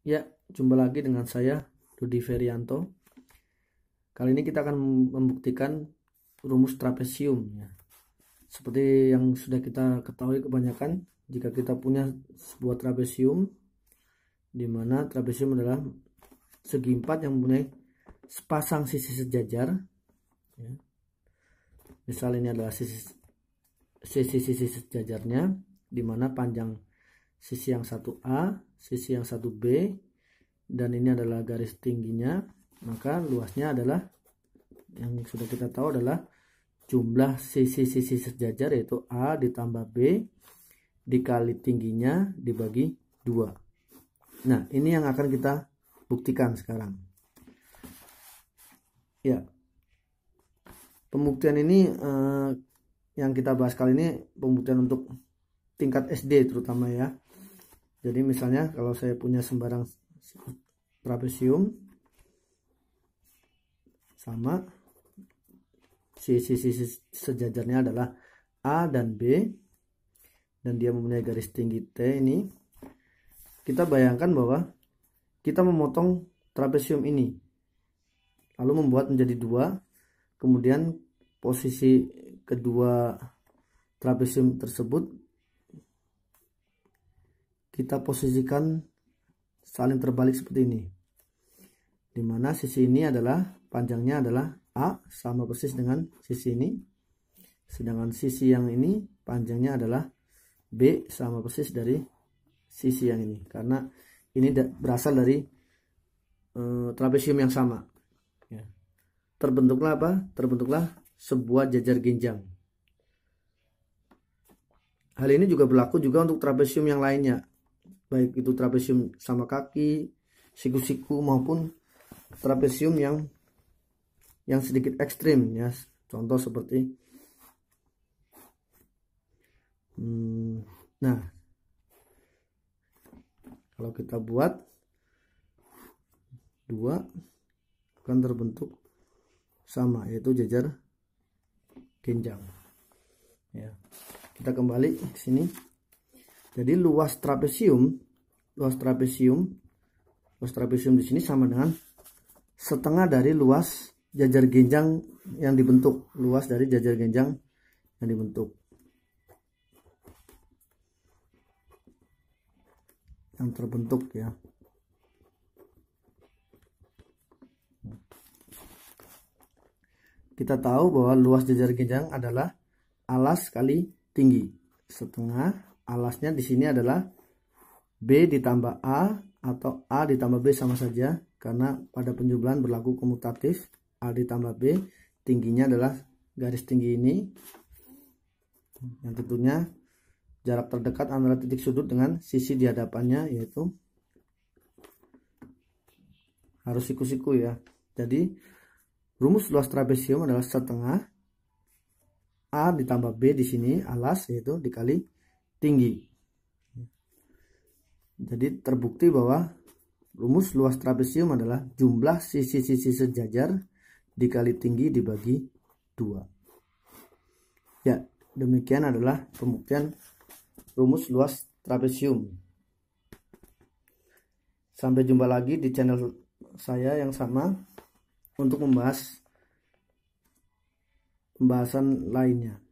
Ya, jumpa lagi dengan saya Dodi Ferianto. Kali ini kita akan membuktikan rumus trapesium ya. Seperti yang sudah kita ketahui kebanyakan, jika kita punya sebuah trapesium di mana trapesium adalah segi empat yang mempunyai sepasang sisi sejajar ya. Misal ini adalah sisi sisi-sisi sejajarnya di mana panjang sisi yang satu A, sisi yang satu B, dan ini adalah garis tingginya, maka luasnya adalah yang sudah kita tahu adalah jumlah sisi-sisi sejajar yaitu A ditambah B dikali tingginya dibagi 2. Nah, ini yang akan kita buktikan sekarang. Ya. Pembuktian ini eh, yang kita bahas kali ini pembuktian untuk tingkat SD terutama ya jadi misalnya kalau saya punya sembarang trapesium sama sisi sisi sejajarnya adalah A dan B dan dia mempunyai garis tinggi T ini kita bayangkan bahwa kita memotong trapesium ini lalu membuat menjadi dua kemudian posisi kedua trapesium tersebut kita posisikan saling terbalik seperti ini dimana sisi ini adalah panjangnya adalah A sama persis dengan sisi ini sedangkan sisi yang ini panjangnya adalah B sama persis dari sisi yang ini karena ini berasal dari e, eh, trapesium yang sama ya. terbentuklah apa terbentuklah sebuah jajar genjang hal ini juga berlaku juga untuk trapesium yang lainnya baik itu trapesium sama kaki siku-siku maupun trapesium yang yang sedikit ekstrim ya contoh seperti hmm, nah kalau kita buat dua akan terbentuk sama yaitu jajar genjang ya kita kembali ke sini jadi luas trapesium, luas trapesium, luas trapesium di sini sama dengan setengah dari luas jajar genjang yang dibentuk, luas dari jajar genjang yang dibentuk. Yang terbentuk ya. kita tahu bahwa luas jajar genjang adalah alas kali tinggi setengah alasnya di sini adalah B ditambah A atau A ditambah B sama saja karena pada penjumlahan berlaku komutatif A ditambah B tingginya adalah garis tinggi ini yang tentunya jarak terdekat antara titik sudut dengan sisi di hadapannya yaitu harus siku-siku ya jadi rumus luas trapesium adalah setengah A ditambah B di sini alas yaitu dikali tinggi. Jadi terbukti bahwa rumus luas trapesium adalah jumlah sisi-sisi sejajar dikali tinggi dibagi dua. Ya, demikian adalah pembuktian rumus luas trapesium. Sampai jumpa lagi di channel saya yang sama untuk membahas pembahasan lainnya.